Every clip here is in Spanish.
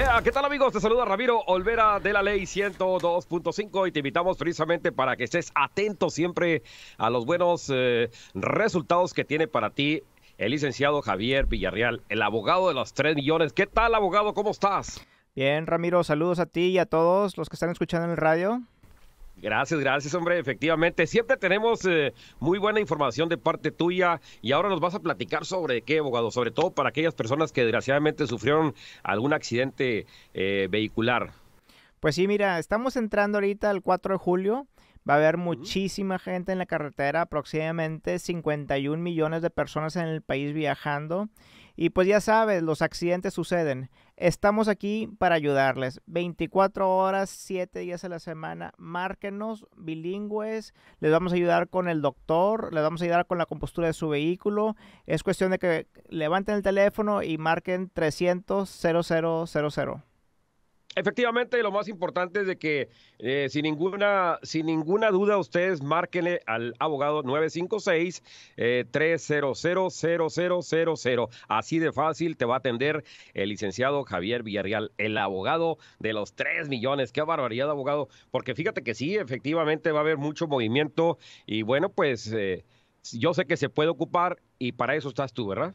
Eh, ¿Qué tal amigos? Te saluda Ramiro Olvera de la Ley 102.5 y te invitamos precisamente para que estés atento siempre a los buenos eh, resultados que tiene para ti el licenciado Javier Villarreal, el abogado de los 3 millones. ¿Qué tal abogado? ¿Cómo estás? Bien, Ramiro, saludos a ti y a todos los que están escuchando en el radio. Gracias, gracias, hombre. Efectivamente, siempre tenemos eh, muy buena información de parte tuya y ahora nos vas a platicar sobre qué, abogado, sobre todo para aquellas personas que desgraciadamente sufrieron algún accidente eh, vehicular. Pues sí, mira, estamos entrando ahorita el 4 de julio. Va a haber muchísima gente en la carretera, aproximadamente 51 millones de personas en el país viajando. Y pues ya sabes, los accidentes suceden. Estamos aquí para ayudarles. 24 horas, 7 días a la semana. Márquenos, bilingües. Les vamos a ayudar con el doctor. Les vamos a ayudar con la compostura de su vehículo. Es cuestión de que levanten el teléfono y marquen 300 0000. Efectivamente, lo más importante es de que eh, sin ninguna sin ninguna duda ustedes márquenle al abogado 956 eh, Así de fácil te va a atender el licenciado Javier Villarreal, el abogado de los tres millones. Qué barbaridad, abogado, porque fíjate que sí, efectivamente va a haber mucho movimiento y bueno, pues eh, yo sé que se puede ocupar y para eso estás tú, ¿verdad?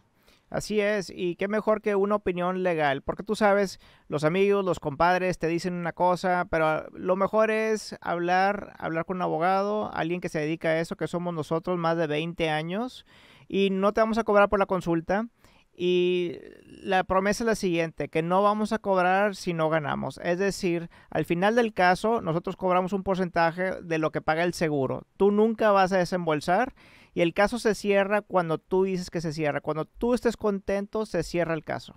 Así es, y qué mejor que una opinión legal, porque tú sabes, los amigos, los compadres te dicen una cosa, pero lo mejor es hablar, hablar con un abogado, alguien que se dedica a eso, que somos nosotros más de 20 años, y no te vamos a cobrar por la consulta. Y la promesa es la siguiente, que no vamos a cobrar si no ganamos. Es decir, al final del caso, nosotros cobramos un porcentaje de lo que paga el seguro. Tú nunca vas a desembolsar y el caso se cierra cuando tú dices que se cierra. Cuando tú estés contento, se cierra el caso.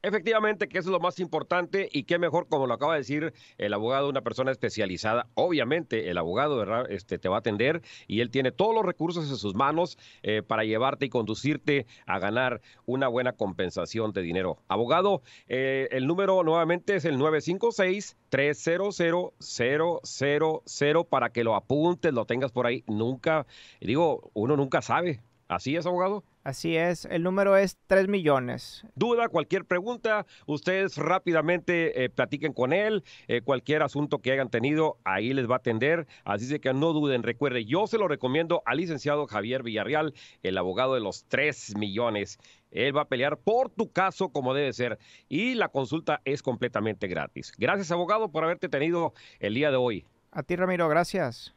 Efectivamente, que es lo más importante y qué mejor, como lo acaba de decir el abogado, una persona especializada. Obviamente, el abogado Este, te va a atender y él tiene todos los recursos en sus manos eh, para llevarte y conducirte a ganar una buena compensación de dinero. Abogado, eh, el número nuevamente es el 956-300-000 para que lo apuntes, lo tengas por ahí. Nunca, digo, uno nunca sabe. ¿Así es, abogado? Así es, el número es 3 millones. Duda, cualquier pregunta, ustedes rápidamente eh, platiquen con él, eh, cualquier asunto que hayan tenido, ahí les va a atender, así que no duden, recuerde, yo se lo recomiendo al licenciado Javier Villarreal, el abogado de los 3 millones. Él va a pelear por tu caso como debe ser y la consulta es completamente gratis. Gracias, abogado, por haberte tenido el día de hoy. A ti, Ramiro, gracias.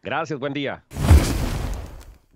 Gracias, buen día.